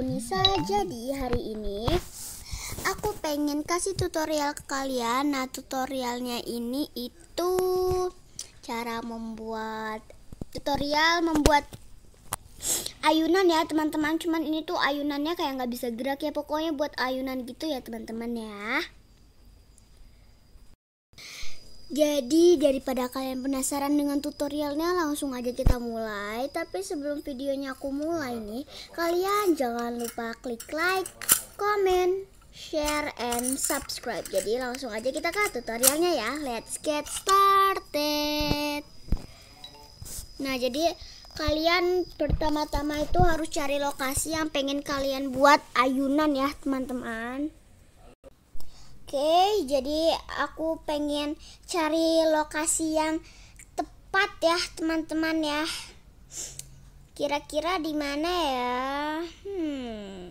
aku Nisa. Jadi hari ini aku pengen kasih tutorial ke kalian. Nah, tutorialnya ini itu cara membuat tutorial membuat ayunan ya teman-teman cuman ini tuh ayunannya kayak nggak bisa gerak ya pokoknya buat ayunan gitu ya teman-teman ya jadi daripada kalian penasaran dengan tutorialnya langsung aja kita mulai Tapi sebelum videonya aku mulai nih Kalian jangan lupa klik like, comment, share, and subscribe Jadi langsung aja kita ke tutorialnya ya Let's get started Nah jadi kalian pertama-tama itu harus cari lokasi yang pengen kalian buat ayunan ya teman-teman Oke, jadi aku pengen cari lokasi yang tepat ya, teman-teman ya. Kira-kira di mana ya? Hmm.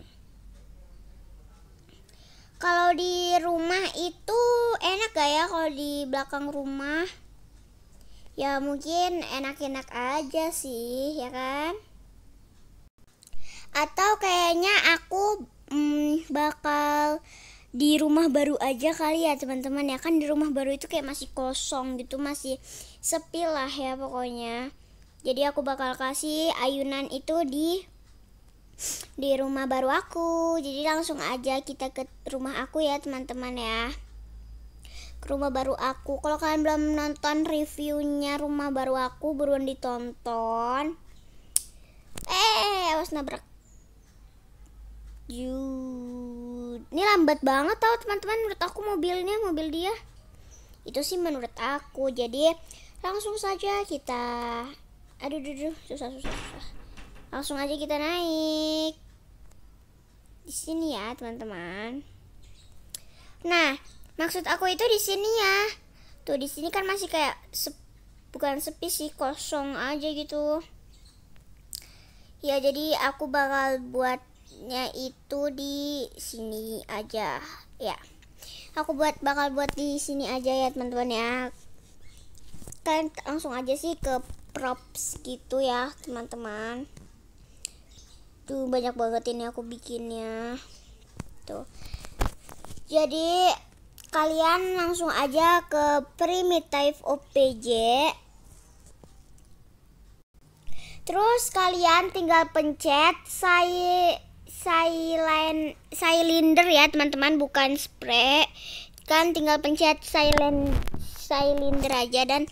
Kalau di rumah itu enak gak ya kalau di belakang rumah? Ya mungkin enak-enak aja sih, ya kan? Atau kayaknya aku hmm, bakal di rumah baru aja kali ya teman-teman ya kan di rumah baru itu kayak masih kosong gitu masih sepi lah ya pokoknya jadi aku bakal kasih ayunan itu di di rumah baru aku jadi langsung aja kita ke rumah aku ya teman-teman ya ke rumah baru aku kalau kalian belum nonton reviewnya rumah baru aku buruan ditonton eh awas nabrak you ini lambat banget tau teman-teman menurut aku mobilnya, mobil dia. Itu sih menurut aku. Jadi langsung saja kita aduh aduh, aduh susah susah susah. Langsung aja kita naik. Di sini ya, teman-teman. Nah, maksud aku itu di sini ya. Tuh di sini kan masih kayak sep bukan sepi sih, kosong aja gitu. Ya jadi aku bakal buat nya itu di sini aja ya aku buat bakal buat di sini aja ya teman-teman ya kan langsung aja sih ke props gitu ya teman-teman tuh banyak banget ini aku bikinnya tuh jadi kalian langsung aja ke primitive OPJ terus kalian tinggal pencet saya silent cylinder ya teman-teman bukan spray kan tinggal pencet silent cylinder aja dan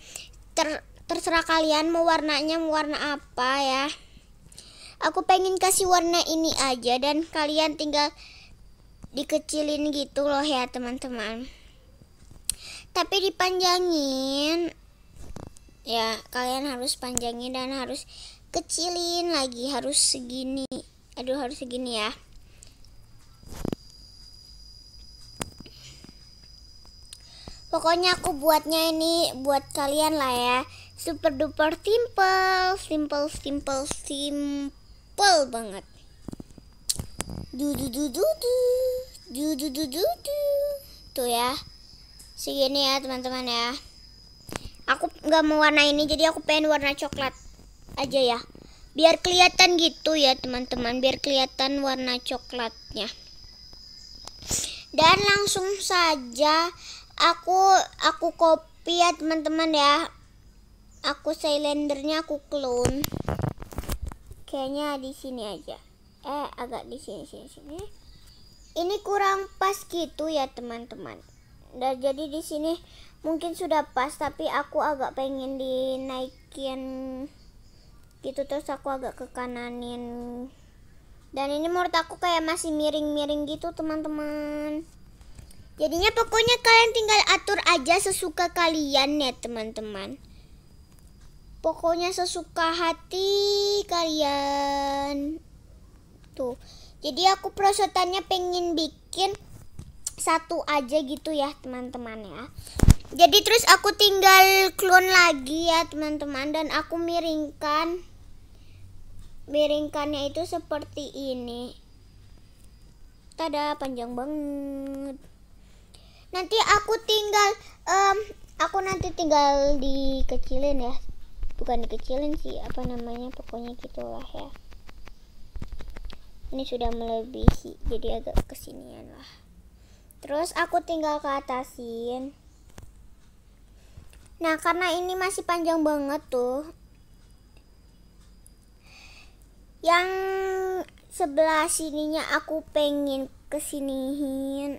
ter, terserah kalian mau warnanya mau warna apa ya aku pengen kasih warna ini aja dan kalian tinggal dikecilin gitu loh ya teman-teman tapi dipanjangin ya kalian harus panjangin dan harus kecilin lagi harus segini aduh harus segini ya pokoknya aku buatnya ini buat kalian lah ya super duper simple simple simple simple banget du du du du du du du du du tuh ya segini ya teman-teman ya aku nggak mau warna ini jadi aku pengen warna coklat aja ya biar kelihatan gitu ya teman-teman biar kelihatan warna coklatnya dan langsung saja aku aku copy ya teman-teman ya aku silendernya aku clone kayaknya di sini aja eh agak di sini sini sini ini kurang pas gitu ya teman-teman dan jadi di sini mungkin sudah pas tapi aku agak pengen dinaikin gitu terus aku agak ke kananin dan ini menurut aku kayak masih miring-miring gitu teman-teman jadinya pokoknya kalian tinggal atur aja sesuka kalian ya teman-teman pokoknya sesuka hati kalian tuh jadi aku prosotannya pengen bikin satu aja gitu ya teman-teman ya jadi terus aku tinggal clone lagi ya teman-teman dan aku miringkan miringkannya itu seperti ini tada panjang banget nanti aku tinggal um, aku nanti tinggal dikecilin ya bukan dikecilin sih apa namanya pokoknya gitulah ya ini sudah melebihi jadi agak kesinian lah terus aku tinggal ke atasin nah karena ini masih panjang banget tuh yang sebelah sininya aku pengen kesinihin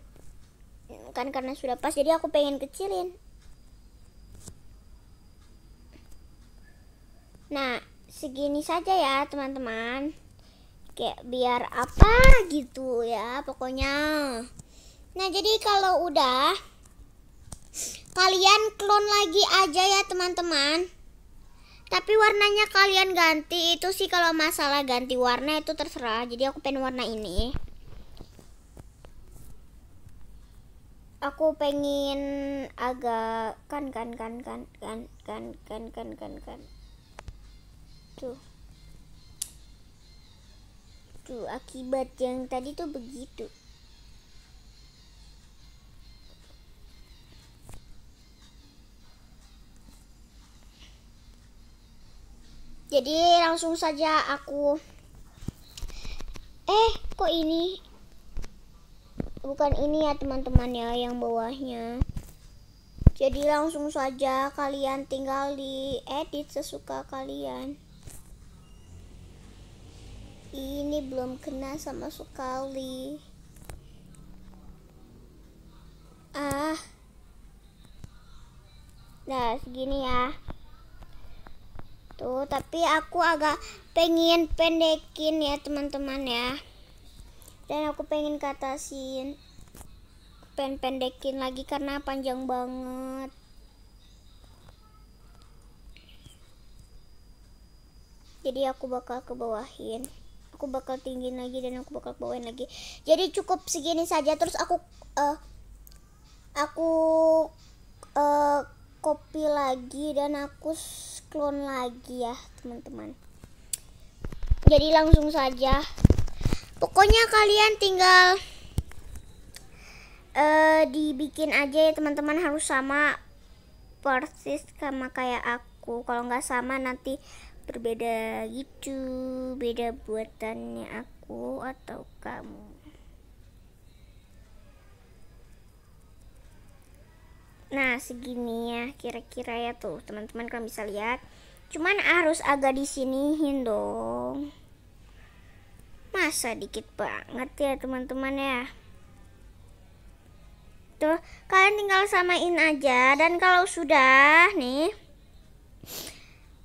kan karena sudah pas jadi aku pengen kecilin nah segini saja ya teman-teman kayak biar apa gitu ya pokoknya nah jadi kalau udah kalian clone lagi aja ya teman-teman warnanya kalian ganti itu sih kalau masalah ganti warna itu terserah jadi aku pengen warna ini aku pengen agak kan kan kan kan kan kan kan kan kan kan tuh tuh akibat yang tadi tuh begitu jadi langsung saja aku eh kok ini bukan ini ya teman-teman ya yang bawahnya jadi langsung saja kalian tinggal di edit sesuka kalian ini belum kena sama sekali ah nah segini ya Tuh, gitu. tapi aku agak pengen pendekin ya teman-teman ya. Dan aku pengen katasin pengen pendekin lagi karena panjang banget. Jadi aku bakal kebawahin Aku bakal tinggi lagi dan aku bakal bawain lagi. Jadi cukup segini saja terus aku uh, aku uh, copy lagi dan aku Clone lagi ya teman-teman jadi langsung saja pokoknya kalian tinggal uh, dibikin aja ya teman-teman harus sama persis sama kayak aku kalau nggak sama nanti berbeda gitu beda buatannya aku atau kamu nah segini ya kira-kira ya tuh teman-teman kalian bisa lihat cuman harus agak di disinihin dong masa dikit banget ya teman-teman ya tuh kalian tinggal samain aja dan kalau sudah nih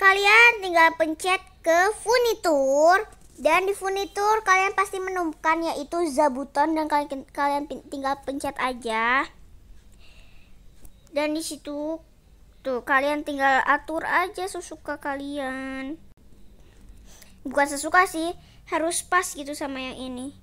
kalian tinggal pencet ke furnitur dan di furnitur kalian pasti menemukan yaitu zabuton dan kalian kalian tinggal pencet aja dan di situ tuh kalian tinggal atur aja sesuka kalian bukan sesuka sih harus pas gitu sama yang ini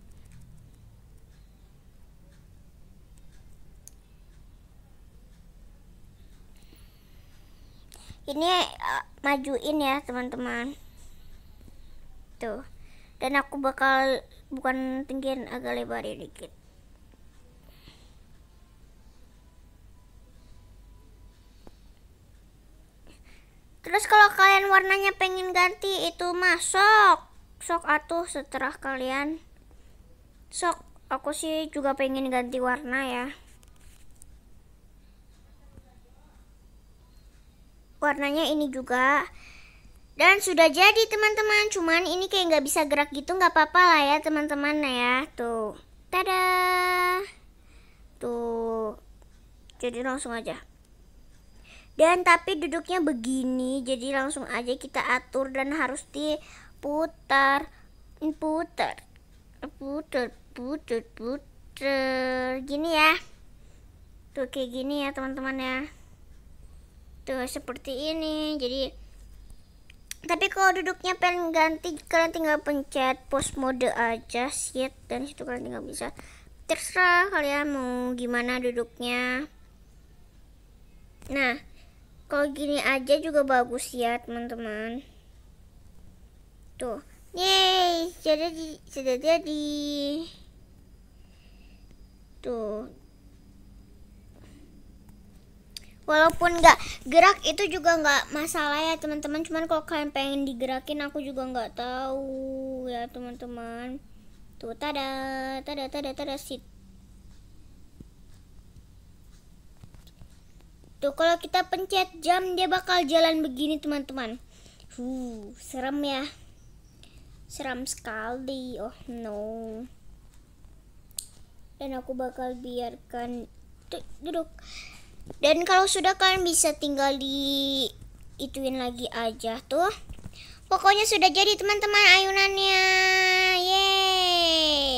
ini uh, majuin ya teman-teman tuh dan aku bakal bukan tinggian agak lebarin ya dikit Terus kalau kalian warnanya pengen ganti itu masuk. Sok atuh setelah kalian. Sok, aku sih juga pengen ganti warna ya. Warnanya ini juga. Dan sudah jadi teman-teman, cuman ini kayak nggak bisa gerak gitu nggak apa-apa lah ya teman-teman ya. Tuh, tada. Tuh, jadi langsung aja dan tapi duduknya begini jadi langsung aja kita atur dan harus diputar putar putar putar putar gini ya tuh kayak gini ya teman-teman ya tuh seperti ini jadi tapi kalau duduknya pengen ganti kalian tinggal pencet post mode aja sih dan situ kalian tinggal bisa terserah kalian mau gimana duduknya nah kalau gini aja juga bagus ya teman-teman tuh yeay sudah jadi sudah jadi tuh walaupun nggak gerak itu juga nggak masalah ya teman-teman cuman kalau kalian pengen digerakin aku juga nggak tahu ya teman-teman tuh tada tada tada tada sit Tuh gitu. kalau kita pencet jam dia bakal jalan begini teman-teman. Huh, serem ya. Seram sekali. Oh no. Dan aku bakal biarkan Tuh, duduk. Dan kalau sudah kalian bisa tinggal di ituin lagi aja tuh. Pokoknya sudah jadi teman-teman ayunannya. Yeay.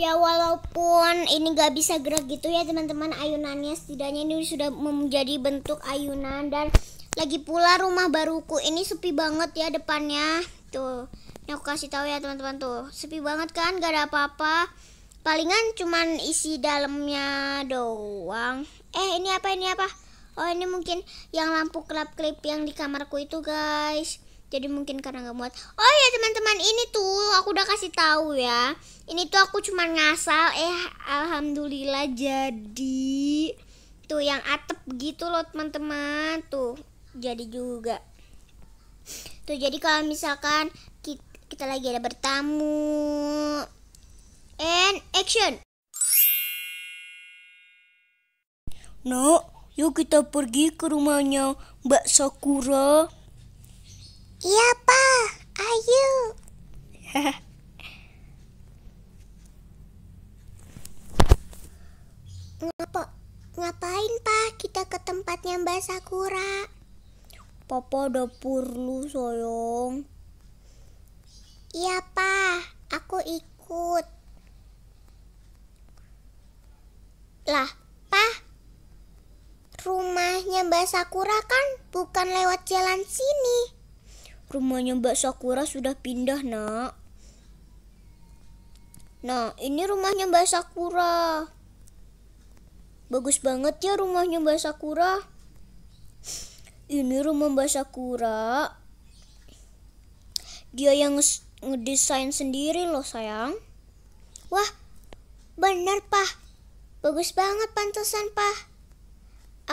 Ya walaupun ini gak bisa gerak gitu ya teman-teman ayunannya setidaknya ini sudah menjadi bentuk ayunan dan lagi pula rumah baruku ini sepi banget ya depannya tuh. Ini aku kasih tahu ya teman-teman tuh sepi banget kan gak ada apa-apa palingan cuman isi dalamnya doang eh ini apa ini apa oh ini mungkin yang lampu kelap-kelip yang di kamarku itu guys jadi mungkin karena nggak muat oh ya teman-teman ini tuh aku udah kasih tahu ya ini tuh aku cuma ngasal eh alhamdulillah jadi tuh yang atap gitu loh teman-teman tuh jadi juga tuh jadi kalau misalkan kita, kita lagi ada bertamu and action no yuk kita pergi ke rumahnya Mbak Sakura Iya, Pa. Ayo. Ngapa, ngapain, Pa? Kita ke tempatnya Mbak Sakura. Papa udah perlu, sayang. Iya, Pa. Aku ikut. Lah, Pa. Rumahnya Mbak Sakura kan bukan lewat jalan sini. Rumahnya Mbak Sakura sudah pindah, Nak. Nah, ini rumahnya Mbak Sakura. Bagus banget ya rumahnya Mbak Sakura. Ini rumah Mbak Sakura. Dia yang ngedesain sendiri loh, sayang. Wah, bener, Pak. Bagus banget pantesan, Pak.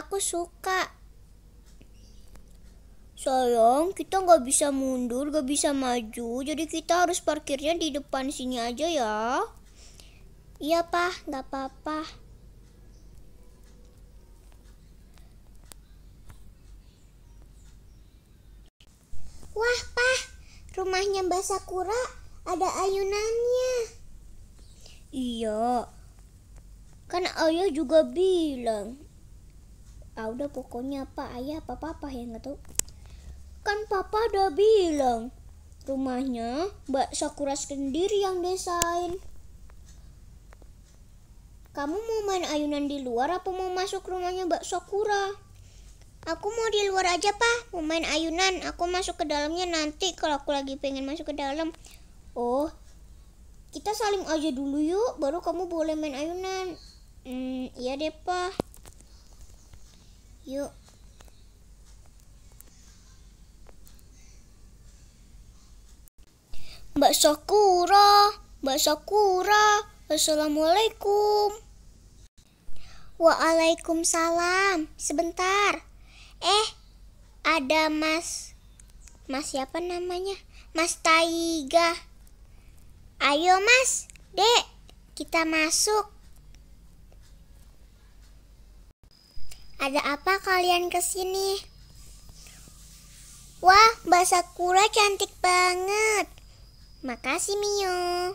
Aku suka. Sayang, kita nggak bisa mundur, nggak bisa maju. Jadi kita harus parkirnya di depan sini aja ya. Iya, Pak. Nggak apa-apa. Wah, Pak. Rumahnya Mbak Sakura ada ayunannya. Iya. Kan ayah juga bilang. Ah udah pokoknya apa ayah apa papa yang nggak tahu. Kan papa udah bilang, rumahnya Mbak Sakura sendiri yang desain. Kamu mau main ayunan di luar apa mau masuk rumahnya Mbak Sakura? Aku mau di luar aja, Pak. Mau main ayunan. Aku masuk ke dalamnya nanti kalau aku lagi pengen masuk ke dalam. Oh, kita saling aja dulu yuk. Baru kamu boleh main ayunan. Hmm, iya deh, Pak. Yuk. Mbak Sakura, Mbak Sakura, Assalamualaikum. Waalaikumsalam. Sebentar. Eh, ada Mas Mas siapa namanya? Mas Taiga. Ayo Mas, Dek, kita masuk. Ada apa kalian kesini? Wah, Mbak Sakura cantik banget. Makasih Mio.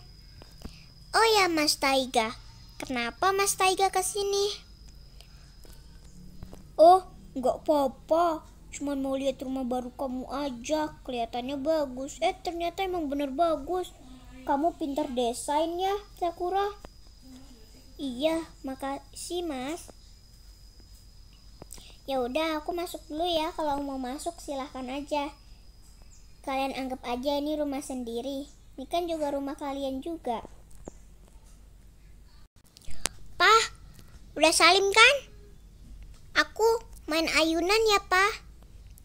Oh ya Mas Taiga, kenapa Mas Taiga ke sini? Oh, nggak apa-apa. Cuman mau lihat rumah baru kamu aja. Kelihatannya bagus. Eh, ternyata emang bener bagus. Kamu pintar desain ya, Sakura. Iya, makasih Mas. Ya udah, aku masuk dulu ya. Kalau mau masuk silahkan aja. Kalian anggap aja ini rumah sendiri. Ini kan juga rumah kalian juga. Pah, udah salim kan? Aku main ayunan ya, pak.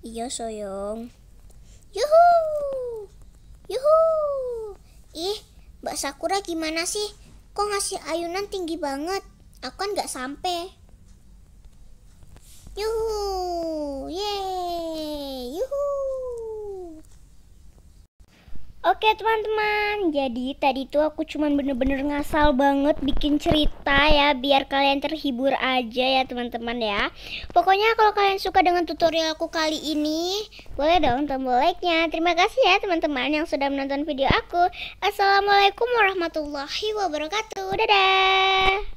Iya, Soyong. Yuhu! Yuhu! Ih, Mbak Sakura gimana sih? Kok ngasih ayunan tinggi banget? Aku kan nggak sampai. Yuhu! Oke teman-teman, jadi tadi tuh aku cuman bener-bener ngasal banget bikin cerita ya Biar kalian terhibur aja ya teman-teman ya Pokoknya kalau kalian suka dengan tutorial aku kali ini Boleh dong tombol like-nya Terima kasih ya teman-teman yang sudah menonton video aku Assalamualaikum warahmatullahi wabarakatuh Dadah